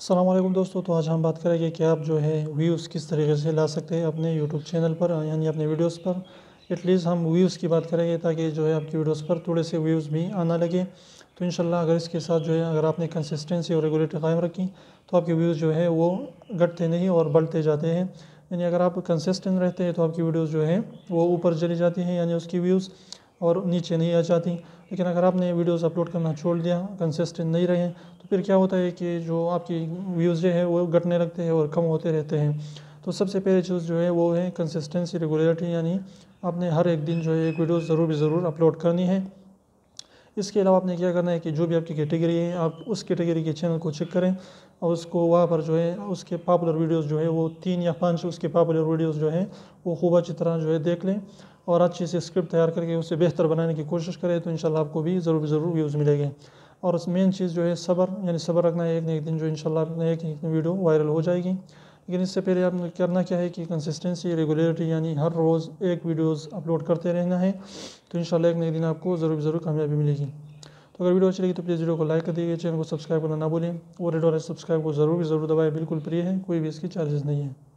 अल्लाम दोस्तों तो आज हम बात करेंगे कि आप जो है व्यूज़ किस तरीके से ला सकते हैं अपने यूट्यूब चैनल पर यानी अपने वीडियोस पर एटलीस्ट हम व्यूज़ की बात करेंगे ताकि जो है आपकी वीडियोस पर थोड़े से व्यूज़ भी आना लगे तो इन अगर इसके साथ जो है अगर आपने कंसिस्टेंसी और रेगुलेटर कायम रखी तो आपके व्यूज़ जो है वो घटते नहीं और बढ़ते जाते हैं यानी अगर आप कंसिस्टेंट रहते हैं तो आपकी वीडियोज़ जो है वो ऊपर चली जाती हैं यानी उसकी व्यूज़ और नीचे नहीं आ जाती लेकिन अगर आपने वीडियोस अपलोड करना छोड़ दिया कंसिस्टेंट नहीं रहे तो फिर क्या होता है कि जो आपकी व्यूज़ है वो घटने लगते हैं और कम होते रहते हैं तो सबसे पहले चीज़ जो है वो है कंसिस्टेंसी रेगुलरिटी यानी आपने हर एक दिन जो है एक वीडियो ज़रूर ज़रूर अपलोड करनी है इसके अलावा आपने क्या करना है कि जो भी आपकी कैटेगरी है आप उस कैटेगरी के चैनल को चेक करें और उसको वहाँ पर जो है उसके पॉपुलर वीडियोस जो है वो तीन या पांच उसके पॉपुलर वीडियोस जो हैं वो खूब अच्छी तरह जो है देख लें और अच्छे से स्क्रिप्ट तैयार करके उसे बेहतर बनाने की कोशिश करें तो इन आपको भी ज़रूर ज़रूर व्यूज़ मिलेंगे और उस मेन चीज़ जो है सबर यानी सबर रखना है एक ना एक दिन जो इन अपने एक एक वीडियो वायरल हो जाएगी लेकिन इससे पहले आपने करना क्या है कि कंसिस्टेंसी रेगुलरिटी यानी हर रोज़ एक वीडियोस अपलोड करते रहना है तो इन एक नए दिन आपको ज़रूर ज़रूर कामयाबी मिलेगी तो अगर वीडियो अच्छी लगी तो प्लीज़ वीडियो को लाइक कर दीजिए चैनल को सब्सक्राइब करना ना भूलें और रेड और सब्सक्राइब को ज़रूर ज़रूर दबाए बिल्कुल फ्री है कोई भी इसकी चार्जेस नहीं है